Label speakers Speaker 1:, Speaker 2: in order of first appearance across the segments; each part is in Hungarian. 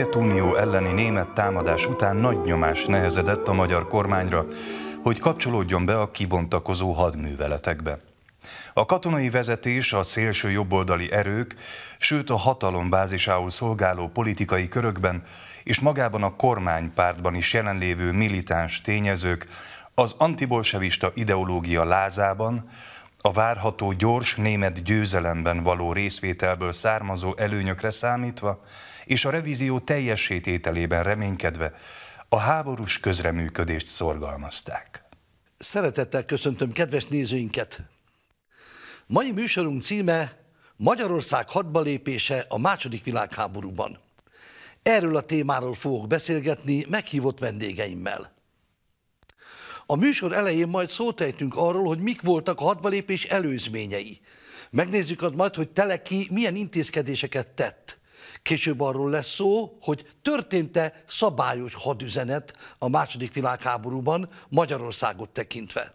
Speaker 1: Szovjetunió elleni német támadás után nagy nyomás nehezedett a magyar kormányra, hogy kapcsolódjon be a kibontakozó hadműveletekbe. A katonai vezetés, a szélső jobboldali erők, sőt a hatalom bázisául szolgáló politikai körökben és magában a kormánypártban is jelenlévő militáns tényezők az antibolsevista ideológia lázában a várható gyors német győzelemben való részvételből származó előnyökre számítva, és a revízió teljesítételében reménykedve a háborús közreműködést szorgalmazták.
Speaker 2: Szeretettel köszöntöm kedves nézőinket! Mai műsorunk címe Magyarország hadbalépése a második világháborúban. Erről a témáról fogok beszélgetni meghívott vendégeimmel. A műsor elején majd szótejtünk arról, hogy mik voltak a hatbalépés előzményei. Megnézzük az majd, hogy Teleki milyen intézkedéseket tett. Később arról lesz szó, hogy történt-e szabályos hadüzenet a második világháborúban Magyarországot tekintve.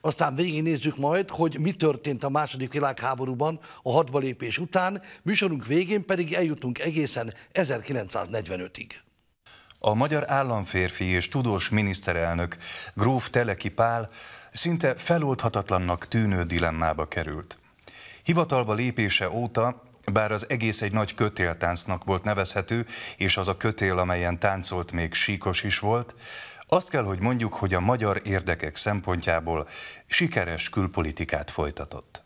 Speaker 2: Aztán végignézzük majd, hogy mi történt a második világháborúban a hadba lépés után, műsorunk végén pedig eljutunk egészen 1945-ig
Speaker 1: a magyar államférfi és tudós miniszterelnök gróf Teleki Pál szinte feloldhatatlannak tűnő dilemmába került. Hivatalba lépése óta bár az egész egy nagy kötéltáncnak volt nevezhető, és az a kötél, amelyen táncolt még síkos is volt, azt kell, hogy mondjuk, hogy a magyar érdekek szempontjából sikeres külpolitikát folytatott.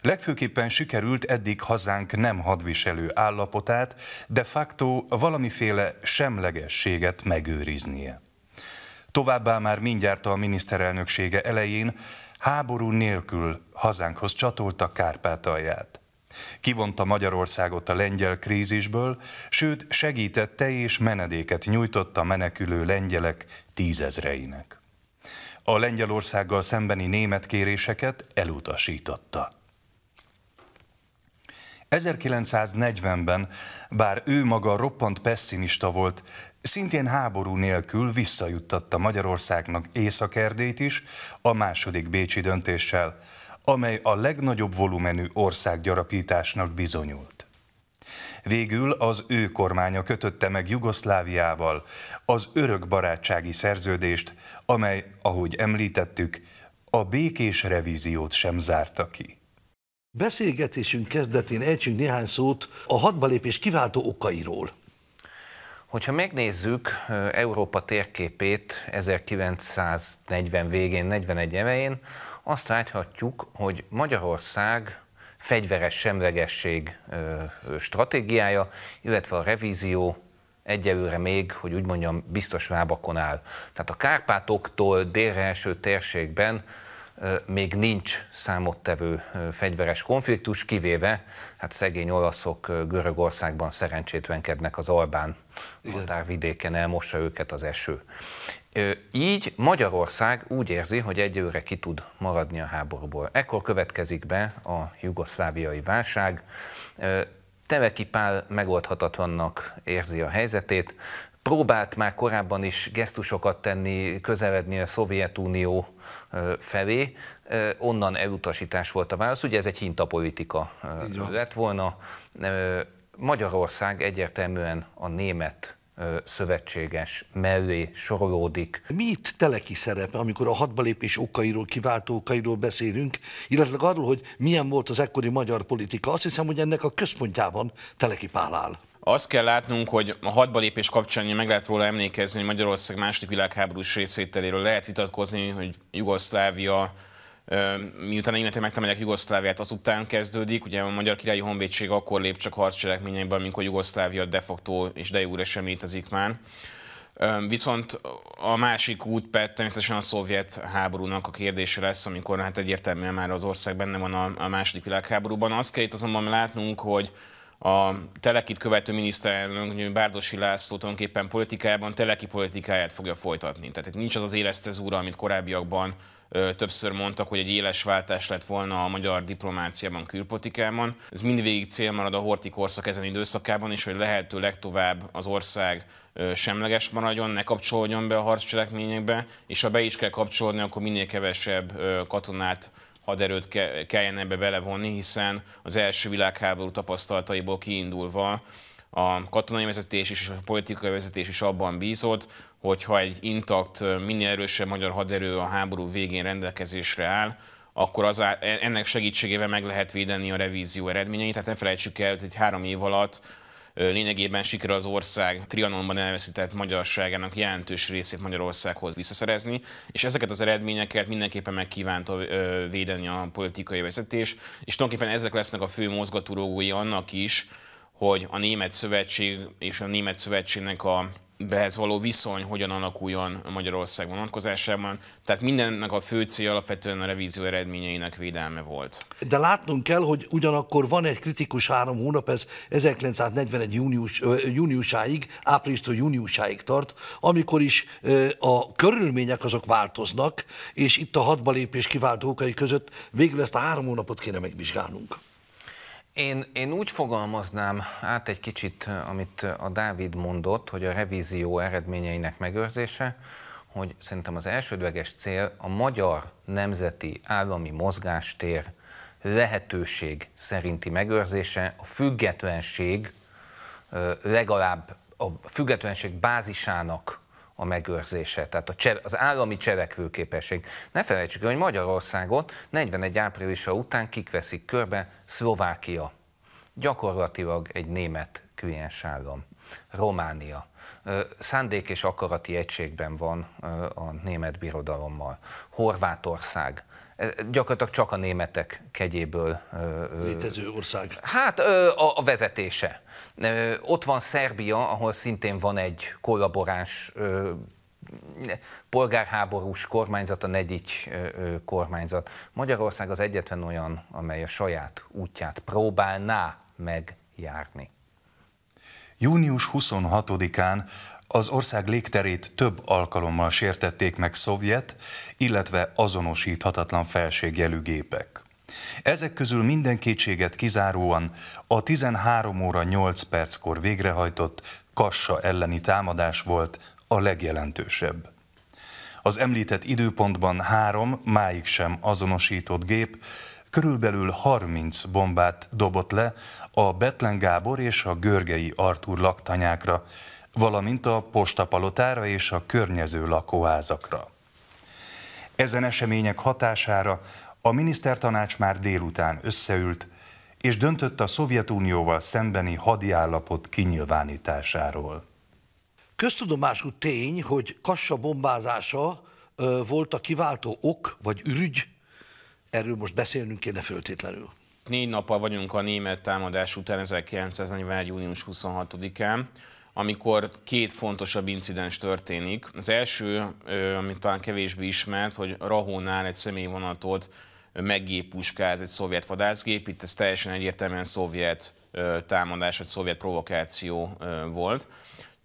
Speaker 1: Legfőképpen sikerült eddig hazánk nem hadviselő állapotát, de facto valamiféle semlegességet megőriznie. Továbbá már mindjárt a miniszterelnöksége elején háború nélkül hazánkhoz csatolta Kárpátalját. Kivonta Magyarországot a lengyel krízisből, sőt segítette és menedéket nyújtott a menekülő lengyelek tízezreinek. A Lengyelországgal szembeni német kéréseket elutasította. 1940-ben, bár ő maga roppant pessimista volt, szintén háború nélkül visszajuttatta Magyarországnak Északerdét is a második Bécsi döntéssel, amely a legnagyobb volumenű országgyarapításnak bizonyult. Végül az ő kormánya kötötte meg Jugoszláviával az örök barátsági szerződést, amely, ahogy említettük, a békés revíziót sem zárta ki.
Speaker 2: Beszélgetésünk kezdetén ejtsünk néhány szót a hadbalépés kiváltó okairól. Hogyha megnézzük
Speaker 3: Európa térképét 1940 végén, 41 elején, azt láthatjuk, hogy Magyarország fegyveres semlegesség stratégiája, illetve a revízió egyelőre még, hogy úgy mondjam, biztos lábakon áll. Tehát a Kárpátoktól délre első térségben még nincs számottevő fegyveres konfliktus, kivéve hát szegény olaszok Görögországban szerencsétlenkednek az Albán határvidéken, elmossa őket az eső. Így Magyarország úgy érzi, hogy egyőre ki tud maradni a háborúból. Ekkor következik be a jugoszláviai válság. Teveki Pál megoldhatatlannak érzi a helyzetét, próbált már korábban is gesztusokat tenni, közeledni a Szovjetunió felé. Onnan elutasítás volt a válasz, ugye ez egy hintapolitika lett volna. Magyarország egyértelműen a német szövetséges
Speaker 2: mellé sorolódik. Mi itt teleki szerepe, amikor a hadbalépés okairól, kiváltó okairól beszélünk, illetve arról, hogy milyen volt az ekkori magyar politika? Azt hiszem, hogy ennek a központjában Teleki Pál áll.
Speaker 4: Azt kell látnunk, hogy a hadba lépés kapcsán meg lehet róla emlékezni, hogy Magyarország második világháborús részvételéről lehet vitatkozni, hogy Jugoszlávia miután a németek megtámadják Jugoszláviát, azután kezdődik. Ugye a Magyar Királyi Honvédség akkor lép csak harccselekményeiben, amikor Jugoszlávia de facto és de jure sem létezik már. Viszont a másik út pedig természetesen a szovjet háborúnak a kérdése lesz, amikor hát egyértelműen már az ország benne van a, a második világháborúban. Azt kell itt azonban látnunk, hogy a Telekit követő miniszterelnök Bárdosi László tulajdonképpen politikájában Teleki politikáját fogja folytatni. Tehát nincs az az éles cezúra, amit korábbiakban ö, többször mondtak, hogy egy éles váltás lett volna a magyar diplomáciában, külpolitikában. Ez mindvégig cél marad a horti korszak ezen időszakában is, hogy lehető legtovább az ország ö, semleges maradjon, ne kapcsolódjon be a harccselekményekbe, és ha be is kell kapcsolódni, akkor minél kevesebb ö, katonát haderőt ke- kelljen ebbe belevonni, hiszen az első világháború tapasztalataiból kiindulva a katonai vezetés is, és a politikai vezetés is abban bízott, hogyha egy intakt, minél erősebb magyar haderő a háború végén rendelkezésre áll, akkor az, e-, ennek segítségével meg lehet védeni a revízió eredményeit. Tehát ne felejtsük el, hogy egy három év alatt lényegében sikerül az ország Trianonban elveszített magyarságának jelentős részét Magyarországhoz visszaszerezni, és ezeket az eredményeket mindenképpen megkívánta védeni a politikai vezetés, és tulajdonképpen ezek lesznek a fő mozgatórugói annak is, hogy a Német Szövetség és a Német Szövetségnek a behez való viszony hogyan alakuljon Magyarország vonatkozásában. Tehát mindennek a fő cél alapvetően a revízió eredményeinek védelme volt.
Speaker 2: De látnunk kell, hogy ugyanakkor van egy kritikus három hónap, ez 1941. Június, júniusáig, áprilistól júniusáig tart, amikor is a körülmények azok változnak, és itt a hatba lépés kiváltó okai között végül ezt a három hónapot kéne megvizsgálnunk.
Speaker 3: Én, én úgy fogalmaznám át egy kicsit, amit a Dávid mondott, hogy a revízió eredményeinek megőrzése, hogy szerintem az elsődleges cél a magyar nemzeti állami mozgástér lehetőség szerinti megőrzése, a függetlenség legalább a függetlenség bázisának a megőrzése, tehát a cse, az állami cselekvőképesség. Ne felejtsük hogy Magyarországot 41 áprilisa után veszik körbe Szlovákia, gyakorlatilag egy német kliens állam. Románia. Szándék és akarati egységben van a német birodalommal. Horvátország gyakorlatilag csak a németek kegyéből. Létező ország. Hát a, vezetése. Ott van Szerbia, ahol szintén van egy kollaboráns polgárháborús kormányzat, a negyik kormányzat. Magyarország az egyetlen olyan, amely a saját útját próbálná megjárni.
Speaker 1: Június 26-án az ország légterét több alkalommal sértették meg szovjet, illetve azonosíthatatlan felségjelű gépek. Ezek közül minden kétséget kizáróan a 13 óra 8 perckor végrehajtott Kassa elleni támadás volt a legjelentősebb. Az említett időpontban három, máig sem azonosított gép körülbelül 30 bombát dobott le a Betlen Gábor és a Görgei Artúr laktanyákra, valamint a postapalotára és a környező lakóházakra. Ezen események hatására a minisztertanács már délután összeült, és döntött a Szovjetunióval szembeni hadi állapot kinyilvánításáról. Köztudomású tény,
Speaker 2: hogy Kassa bombázása ö, volt a kiváltó ok vagy ürügy, erről most beszélnünk kéne föltétlenül.
Speaker 4: Négy nappal vagyunk a német támadás után 1941. június 26-án amikor két fontosabb incidens történik. Az első, amit talán kevésbé ismert, hogy Rahónál egy személyvonatot meggépuskáz egy szovjet vadászgép, itt ez teljesen egyértelműen szovjet támadás vagy szovjet provokáció volt.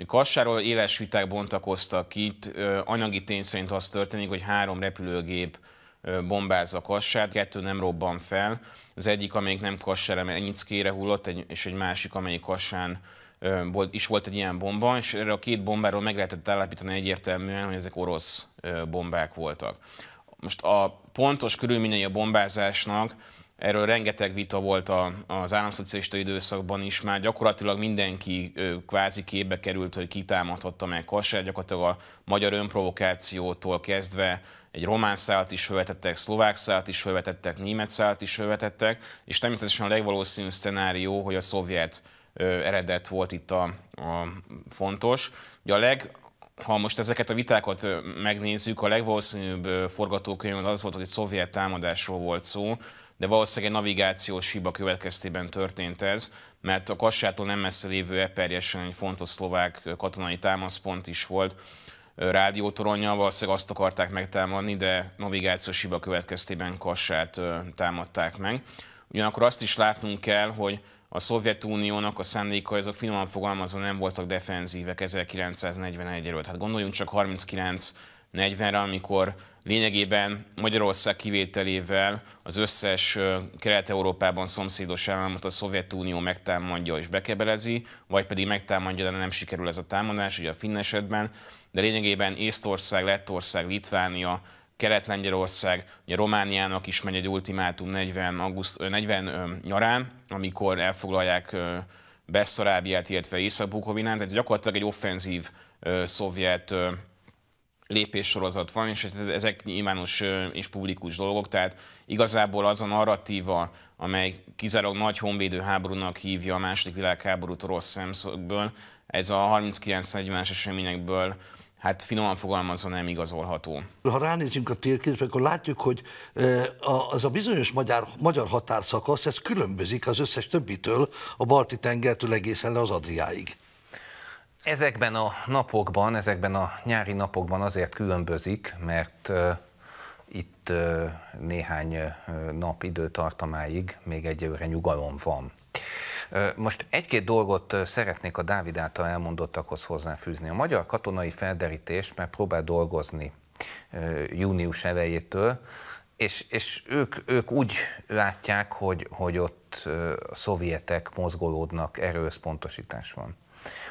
Speaker 4: Kassáról éles viták bontakoztak ki, itt anyagi tény szerint az történik, hogy három repülőgép bombázza Kassát, kettő nem robban fel, az egyik, amelyik nem Kassára, mert Nyickére hullott, és egy másik, amelyik Kassán volt, is volt egy ilyen bomba, és erre a két bombáról meg lehetett állapítani egyértelműen, hogy ezek orosz bombák voltak. Most a pontos körülményei a bombázásnak, erről rengeteg vita volt a, az államszocialista időszakban is, már gyakorlatilag mindenki kvázi képbe került, hogy kitámadhatta meg Kassát, gyakorlatilag a magyar önprovokációtól kezdve egy román szállt is felvetettek, szlovák szállt is felvetettek, német szállt is felvetettek, és természetesen a legvalószínűbb szenárió, hogy a szovjet eredet volt itt a, a fontos. Ugye a leg, ha most ezeket a vitákat megnézzük, a legvalószínűbb forgatókönyv az, volt, hogy egy szovjet támadásról volt szó, de valószínűleg egy navigációs hiba következtében történt ez, mert a Kassától nem messze lévő Eperjesen egy fontos szlovák katonai támaszpont is volt, rádiótoronya valószínűleg azt akarták megtámadni, de navigációs hiba következtében Kassát támadták meg. Ugyanakkor azt is látnunk kell, hogy a Szovjetuniónak a szándékai, azok finoman fogalmazva nem voltak defenzívek 1941 ről Hát gondoljunk csak 39-40-re, amikor lényegében Magyarország kivételével az összes Kelet-Európában szomszédos államot a Szovjetunió megtámadja és bekebelezi, vagy pedig megtámadja, de nem sikerül ez a támadás, ugye a finn esetben, de lényegében Észtország, Lettország, Litvánia, Kelet-Lengyelország, ugye Romániának is megy egy ultimátum 40, auguszt, 40 nyarán, amikor elfoglalják Beszarábiát, illetve Észak-Bukovinát, tehát gyakorlatilag egy offenzív szovjet lépéssorozat van, és hát ezek nyilvános és publikus dolgok, tehát igazából az a narratíva, amely kizárólag nagy honvédő háborúnak hívja a második világháborút rossz szemszögből, ez a 39-40-es eseményekből hát finoman fogalmazva nem igazolható.
Speaker 2: Ha ránézünk a térképre, akkor látjuk, hogy az a bizonyos magyar, magyar határszakasz, ez különbözik az összes többitől, a balti tengertől egészen le az Adriáig.
Speaker 3: Ezekben a
Speaker 2: napokban, ezekben a
Speaker 3: nyári napokban azért különbözik, mert itt néhány nap időtartamáig még egyelőre nyugalom van. Most egy-két dolgot szeretnék a Dávid által elmondottakhoz hozzáfűzni. A magyar katonai felderítés már próbál dolgozni június elejétől, és, és ők, ők úgy látják, hogy, hogy ott a szovjetek mozgolódnak, erőszpontosítás van.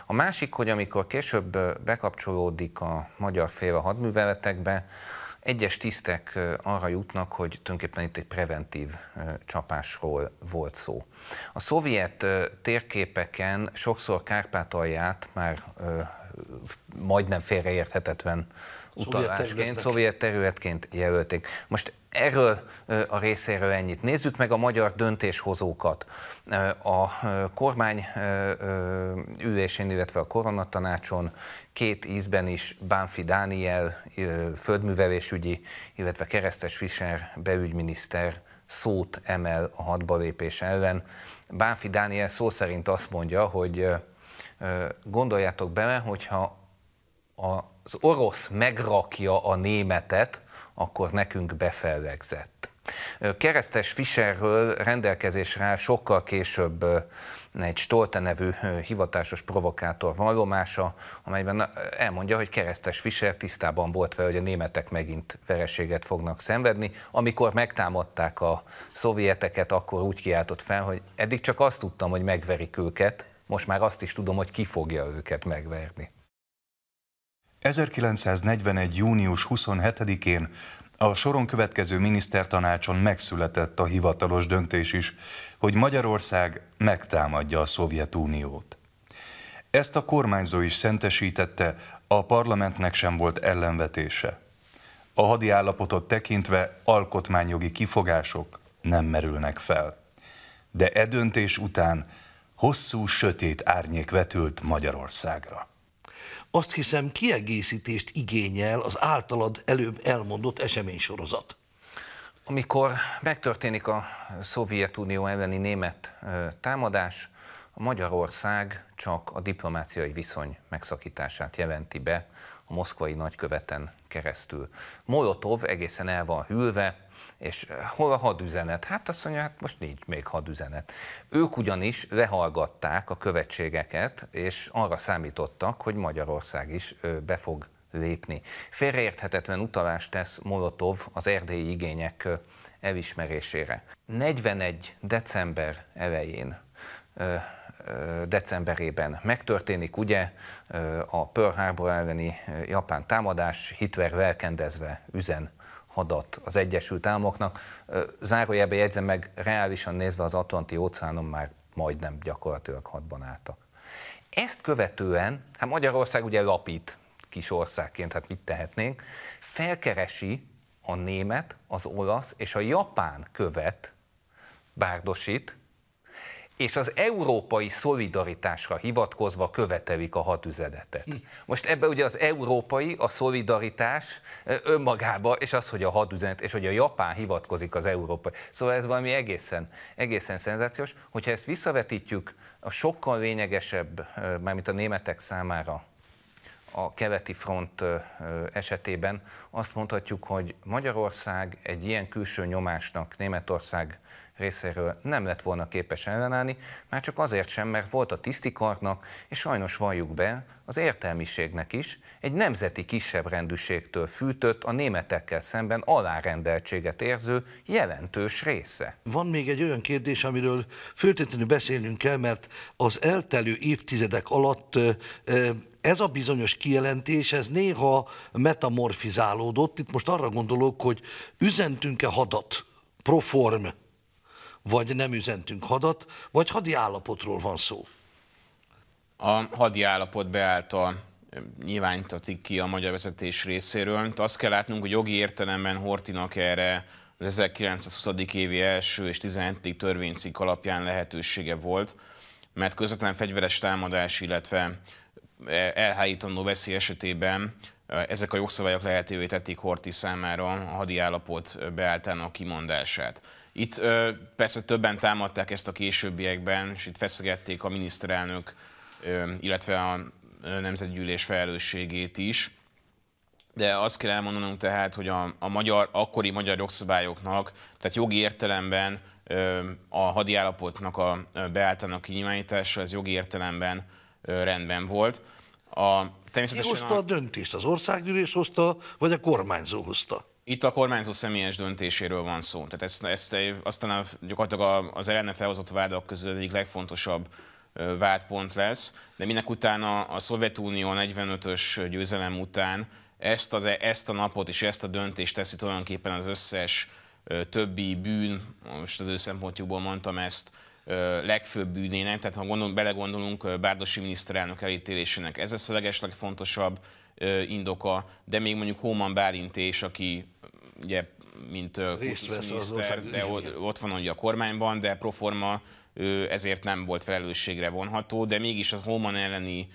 Speaker 3: A másik, hogy amikor később bekapcsolódik a magyar fél a hadműveletekbe, egyes tisztek arra jutnak, hogy tulajdonképpen itt egy preventív csapásról volt szó. A szovjet térképeken sokszor Kárpátalját már majdnem félreérthetetlen
Speaker 4: utalásként,
Speaker 3: szovjet területként jelölték. Most erről a részéről ennyit. Nézzük meg a magyar döntéshozókat. A kormány ülésén, illetve a koronatanácson két ízben is Bánfi Dániel, földművelésügyi, illetve Keresztes Fischer belügyminiszter szót emel a hadbalépés ellen. Bánfi Dániel szó szerint azt mondja, hogy gondoljátok bele, hogyha az orosz megrakja a németet, akkor nekünk befellegzett. Keresztes Fischerről rendelkezésre sokkal később egy Stolte nevű hivatásos provokátor vallomása, amelyben elmondja, hogy Keresztes Fischer tisztában volt vele, hogy a németek megint vereséget fognak szenvedni. Amikor megtámadták a szovjeteket, akkor úgy kiáltott fel, hogy eddig csak azt tudtam, hogy megverik őket, most már azt is tudom, hogy ki fogja őket megverni.
Speaker 1: 1941. június 27-én a soron következő minisztertanácson megszületett a hivatalos döntés is, hogy Magyarország megtámadja a Szovjetuniót. Ezt a kormányzó is szentesítette, a parlamentnek sem volt ellenvetése. A hadi állapotot tekintve alkotmányjogi kifogások nem merülnek fel. De e döntés után hosszú sötét árnyék vetült Magyarországra azt hiszem kiegészítést
Speaker 2: igényel az általad előbb elmondott eseménysorozat. Amikor
Speaker 3: megtörténik a Szovjetunió elleni német támadás, Magyarország csak a diplomáciai viszony megszakítását jelenti be a moszkvai nagyköveten keresztül. Molotov egészen el van hűlve, és hol a hadüzenet? Hát azt mondja, hát most nincs még hadüzenet. Ők ugyanis lehallgatták a követségeket, és arra számítottak, hogy Magyarország is be fog lépni. Félreérthetetlen utalást tesz Molotov az erdélyi igények elismerésére. 41. december elején decemberében megtörténik, ugye a Pearl Harbor elleni japán támadás, Hitler velkendezve üzen adat az Egyesült Államoknak. Zárójelben jegyzem meg, reálisan nézve az Atlanti óceánon már majdnem gyakorlatilag hadban álltak. Ezt követően, hát Magyarország ugye lapít kis országként, hát mit tehetnénk, felkeresi a német, az olasz és a japán követ Bárdosit, és az európai szolidaritásra hivatkozva követelik a hadüzenetet. Hm. Most ebbe ugye az európai, a szolidaritás önmagába, és az, hogy a hadüzenet, és hogy a Japán hivatkozik az európai. Szóval ez valami egészen, egészen szenzációs. Hogyha ezt visszavetítjük a sokkal lényegesebb, mármint a németek számára, a keleti front esetében azt mondhatjuk, hogy Magyarország egy ilyen külső nyomásnak, Németország részéről nem lett volna képes ellenállni, már csak azért sem, mert volt a tisztikarnak, és sajnos valljuk be, az értelmiségnek is egy nemzeti kisebbrendűségtől fűtött, a németekkel szemben alárendeltséget érző jelentős
Speaker 2: része. Van még egy olyan kérdés, amiről föltétlenül beszélnünk kell, mert az eltelő évtizedek alatt ez a bizonyos kijelentés, ez néha metamorfizálódott. Itt most arra gondolok, hogy üzentünk-e hadat, proform vagy nem üzentünk hadat, vagy hadi állapotról van szó.
Speaker 4: A hadi állapot beállta nyilvánítatik ki a magyar vezetés részéről. De azt kell látnunk, hogy jogi értelemben Hortinak erre az 1920. évi első és 17. törvénycikk alapján lehetősége volt, mert közvetlen fegyveres támadás, illetve e, elhárítandó veszély esetében e, ezek a jogszabályok lehetővé tették Horti számára a hadi állapot beálltának kimondását. Itt ö, persze többen támadták ezt a későbbiekben, és itt feszegették a miniszterelnök, ö, illetve a nemzetgyűlés felelősségét is. De azt kell elmondanunk tehát, hogy a, a magyar, akkori magyar jogszabályoknak, tehát jogi értelemben ö, a hadiállapotnak a beáltanak kinyilvánítása, ez jogi értelemben ö, rendben volt. A, természetesen Ki hozta a... a döntést? Az országgyűlés hozta, vagy a kormányzó hozta? Itt a kormányzó személyes döntéséről van szó. Tehát ezt, ezt aztán a, gyakorlatilag az ellene felhozott vádak közül egyik legfontosabb vádpont lesz, de minek utána a Szovjetunió 45-ös győzelem után ezt, az, e- ezt a napot és ezt a döntést teszi tulajdonképpen az összes többi bűn, most az ő szempontjukból mondtam ezt, legfőbb bűnének, tehát ha gondol, belegondolunk Bárdosi miniszterelnök elítélésének, ez lesz a legeslegfontosabb indoka, de még mondjuk Hóman is, aki ugye, mint kultuszminiszter, de ott van ugye a kormányban, de proforma ezért nem volt felelősségre vonható, de mégis az Holman elleni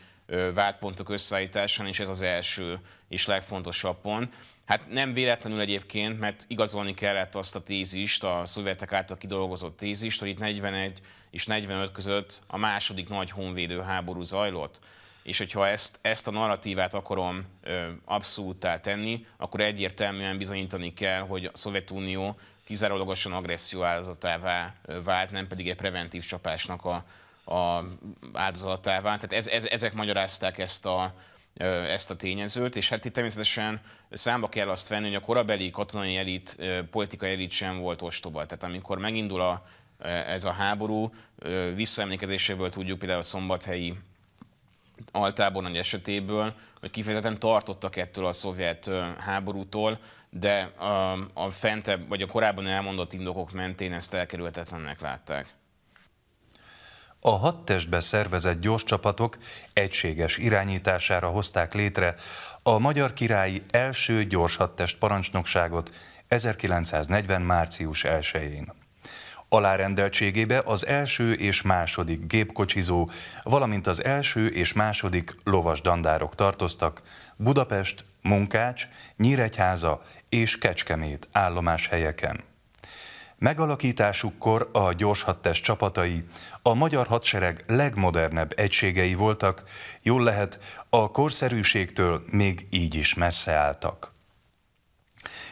Speaker 4: vádpontok összeállításán, is ez az első és legfontosabb pont. Hát nem véletlenül egyébként, mert igazolni kellett azt a tézist, a szovjetek által kidolgozott tézist, hogy itt 41 és 45 között a második nagy honvédő háború zajlott és hogyha ezt, ezt a narratívát akarom abszolút abszolúttá tenni, akkor egyértelműen bizonyítani kell, hogy a Szovjetunió kizárólagosan agresszió áldozatává vált, nem pedig egy preventív csapásnak a, a áldozatává. Tehát ez, ez, ezek magyarázták ezt a, ezt a tényezőt, és hát itt természetesen számba kell azt venni, hogy a korabeli katonai elit, politikai elit sem volt ostoba. Tehát amikor megindul a, ez a háború, visszaemlékezéséből tudjuk például a szombathelyi altábornagy esetéből, hogy kifejezetten tartottak ettől a szovjet háborútól, de um, a, a fentebb, vagy a korábban elmondott indokok mentén ezt elkerülhetetlennek látták.
Speaker 1: A hat testbe szervezett gyors csapatok egységes irányítására hozták létre a magyar királyi első gyors hadtest parancsnokságot 1940. március 1-én alárendeltségébe az első és második gépkocsizó, valamint az első és második lovas dandárok tartoztak Budapest, Munkács, Nyíregyháza és Kecskemét állomás helyeken. Megalakításukkor a gyors hadtest csapatai a magyar hadsereg legmodernebb egységei voltak, jól lehet a korszerűségtől még így is messze álltak.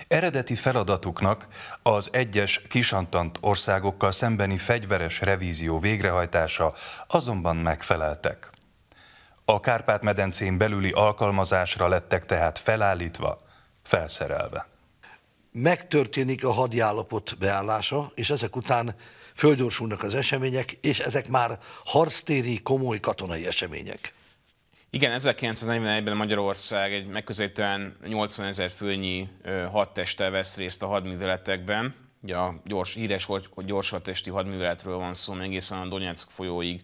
Speaker 1: Eredeti feladatuknak az egyes kisantant országokkal szembeni fegyveres revízió végrehajtása azonban megfeleltek. A Kárpát-medencén belüli alkalmazásra lettek tehát felállítva, felszerelve.
Speaker 2: Megtörténik a hadiállapot beállása, és ezek után földgyorsulnak az események, és ezek már harctéri komoly katonai események.
Speaker 4: Igen, 1941-ben Magyarország egy megközelítően 80 ezer főnyi hadtestel vesz részt a hadműveletekben. Ugye a gyors, híres gyors hadtesti hadműveletről van szó, még egészen a Donetsk folyóig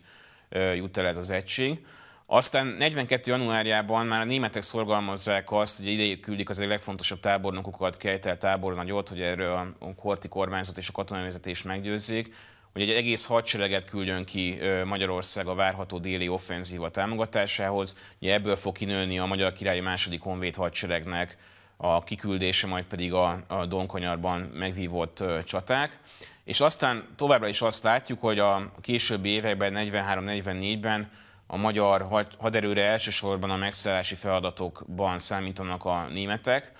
Speaker 4: jut el ez az egység. Aztán 42. januárjában már a németek szorgalmazzák azt, hogy ideig küldik az egy legfontosabb tábornokokat, Kejtel tábornagyot, hogy erről a korti kormányzat és a katonai vezetés meggyőzzék, hogy egy egész hadsereget küldjön ki Magyarország a várható déli offenzíva támogatásához. Ugye ebből fog kinőni a Magyar Királyi második honvéd hadseregnek a kiküldése, majd pedig a, a Donkanyarban megvívott csaták. És aztán továbbra is azt látjuk, hogy a későbbi években, 43-44-ben a magyar haderőre elsősorban a megszállási feladatokban számítanak a németek,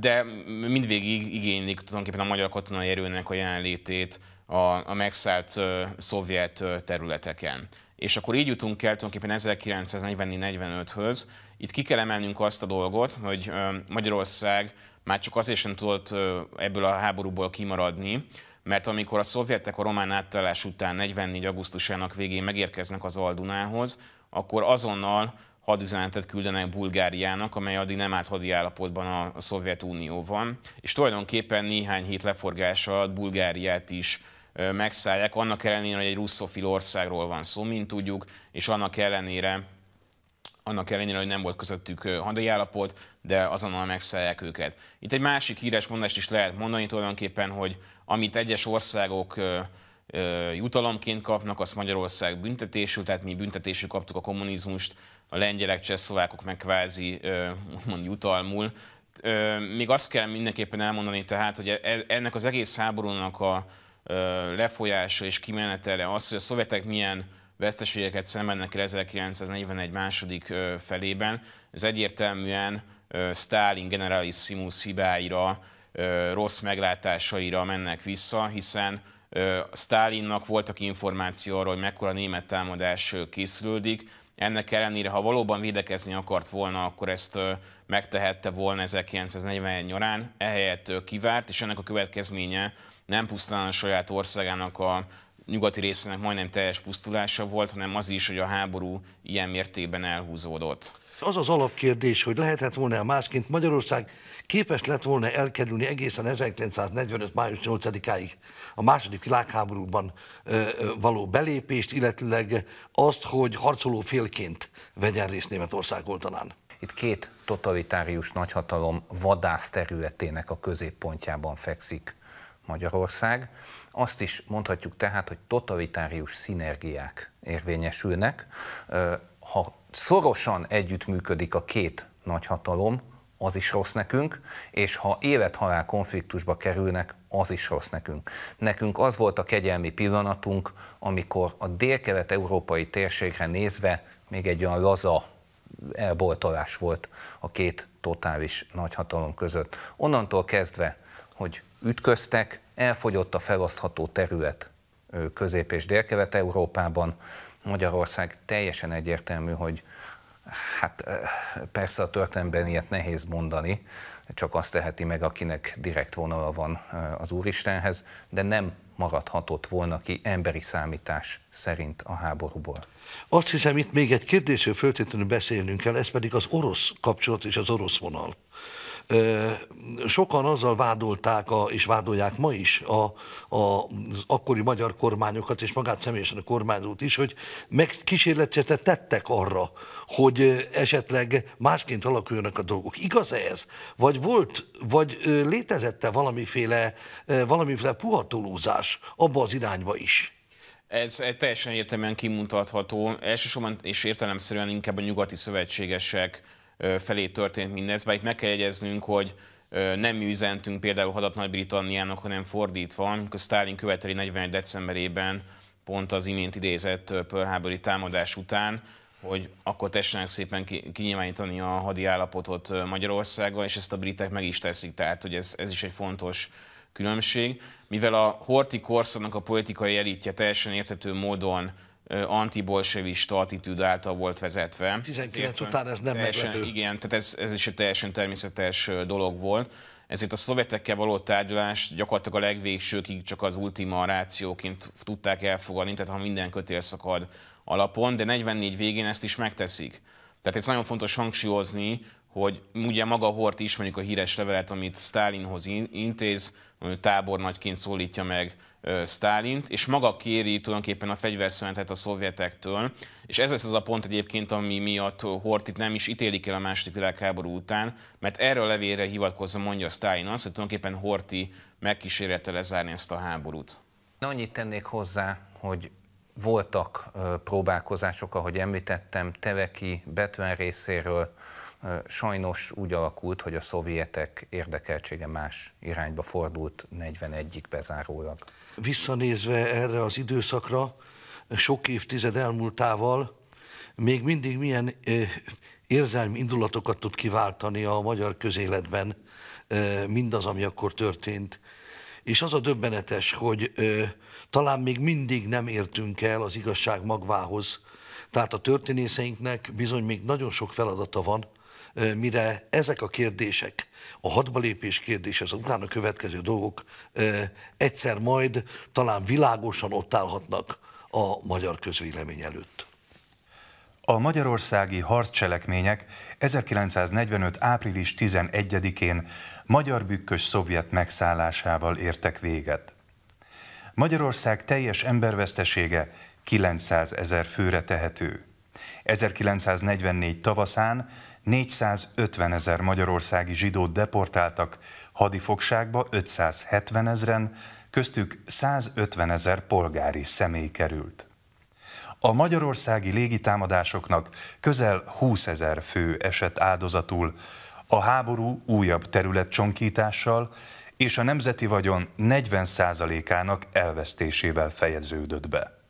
Speaker 4: de mindvégig igénylik tulajdonképpen a magyar katonai erőnek a jelenlétét a, a megszállt ö, szovjet ö, területeken. És akkor így jutunk el tulajdonképpen 1944-45-höz. Itt ki kell emelnünk azt a dolgot, hogy ö, Magyarország már csak azért sem tudott ö, ebből a háborúból kimaradni, mert amikor a szovjetek a román átállás után 44. augusztusának végén megérkeznek az Aldunához, akkor azonnal hadüzenetet küldenek Bulgáriának, amely addig nem állt hadi állapotban a, a Szovjetunióban, és tulajdonképpen néhány hét leforgása alatt Bulgáriát is megszállják, annak ellenére, hogy egy russzofil országról van szó, mint tudjuk, és annak ellenére, annak ellenére, hogy nem volt közöttük hadai állapot, de azonnal megszállják őket. Itt egy másik híres mondást is lehet mondani tulajdonképpen, hogy amit egyes országok jutalomként kapnak, az Magyarország büntetésül, tehát mi büntetésül kaptuk a kommunizmust, a lengyelek, csehszlovákok meg kvázi úgymond jutalmul. Még azt kell mindenképpen elmondani tehát, hogy e, ennek az egész háborúnak a lefolyása és kimenetele az, hogy a szovjetek milyen veszteségeket szenvednek el 1941 második felében, ez egyértelműen Stalin generalissimus hibáira, rossz meglátásaira mennek vissza, hiszen Stalinnak voltak információ arról, hogy mekkora német támadás készülődik, ennek ellenére, ha valóban védekezni akart volna, akkor ezt megtehette volna 1941 nyarán, ehelyett kivárt, és ennek a következménye nem pusztán a saját országának a nyugati részének majdnem teljes pusztulása volt, hanem az is, hogy a háború ilyen mértékben elhúzódott.
Speaker 2: Az az alapkérdés, hogy lehetett volna másként Magyarország képes lett volna elkerülni egészen 1945. május 8-áig a második világháborúban való belépést, illetőleg azt, hogy harcoló félként vegyen részt Németország oltalán. Itt két totalitárius
Speaker 3: nagyhatalom vadász területének a középpontjában fekszik Magyarország. Azt is mondhatjuk tehát, hogy totalitárius szinergiák érvényesülnek. Ha szorosan együttműködik a két nagyhatalom, az is rossz nekünk, és ha élet-halál konfliktusba kerülnek, az is rossz nekünk. Nekünk az volt a kegyelmi pillanatunk, amikor a délkelet-európai térségre nézve még egy olyan laza elboltolás volt a két totális nagyhatalom között. Onnantól kezdve, hogy ütköztek, elfogyott a felosztható terület Közép- és Délkelet-Európában, Magyarország teljesen egyértelmű, hogy hát eh, persze a történetben ilyet nehéz mondani, csak azt teheti meg, akinek direkt vonala van eh, az Úristenhez, de nem maradhatott volna ki emberi számítás szerint a háborúból.
Speaker 2: Azt hiszem, itt még egy kérdésről föltétlenül beszélnünk kell, ez pedig az orosz kapcsolat és az orosz vonal. Sokan azzal vádolták, a, és vádolják ma is a, a, az akkori magyar kormányokat, és magát személyesen a kormányzót is, hogy megkísérletet tettek arra, hogy esetleg másként alakuljanak a dolgok. Igaz-e ez? Vagy volt, vagy létezette valamiféle, valamiféle puhatolózás abba az irányba is?
Speaker 4: Ez teljesen egyértelműen kimutatható. Elsősorban és értelemszerűen inkább a nyugati szövetségesek felé történt mindez, bár itt meg kell jegyeznünk, hogy nem mi üzentünk például hadat Nagy-Britanniának, hanem fordítva, amikor Stalin követeli 40. decemberében pont az imént idézett pörhábori támadás után, hogy akkor tessenek szépen kinyilvánítani a hadi állapotot Magyarországon és ezt a britek meg is teszik, tehát hogy ez, ez is egy fontos különbség. Mivel a Horti korszaknak a politikai elitje teljesen érthető módon antibolsevista attitűd által volt vezetve. 19 Ezért után ez nem teljesen, meglepő. Igen, tehát ez, ez is egy teljesen természetes dolog volt. Ezért a szovjetekkel való tárgyalás gyakorlatilag a legvégsőkig csak az ultima rációként tudták elfogadni, tehát ha minden kötél szakad alapon, de 44 végén ezt is megteszik. Tehát ez nagyon fontos hangsúlyozni, hogy ugye maga Hort ismerjük a híres levelet, amit Stalinhoz intéz, tábornagyként szólítja meg Sztálint, és maga kéri tulajdonképpen a fegyverszünetet a szovjetektől, és ez lesz az a pont egyébként, ami miatt Hortit nem is ítélik el a második világháború után, mert erről a levélre hivatkozva mondja Sztálin azt, hogy tulajdonképpen Horti megkísérelte lezárni ezt a háborút.
Speaker 3: Na, annyit tennék hozzá, hogy voltak próbálkozások, ahogy említettem, Teveki Betven részéről, sajnos úgy alakult, hogy a szovjetek érdekeltsége más irányba fordult 41-ig
Speaker 2: bezárólag. Visszanézve erre az időszakra, sok évtized elmúltával, még mindig milyen érzelmi indulatokat tud kiváltani a magyar közéletben mindaz, ami akkor történt. És az a döbbenetes, hogy talán még mindig nem értünk el az igazság magvához. Tehát a történészeinknek bizony még nagyon sok feladata van, mire ezek a kérdések, a hatbalépés kérdés, az utána következő dolgok egyszer majd talán világosan ott állhatnak a magyar közvélemény előtt.
Speaker 1: A magyarországi harccselekmények 1945. április 11-én magyar bükkös szovjet megszállásával értek véget. Magyarország teljes embervesztesége 900 ezer főre tehető. 1944 tavaszán 450 ezer magyarországi zsidót deportáltak, hadifogságba 570 ezeren, köztük 150 ezer polgári személy került. A magyarországi légitámadásoknak közel 20 ezer fő esett áldozatul, a háború újabb csonkítással és a nemzeti vagyon 40%-ának elvesztésével fejeződött be.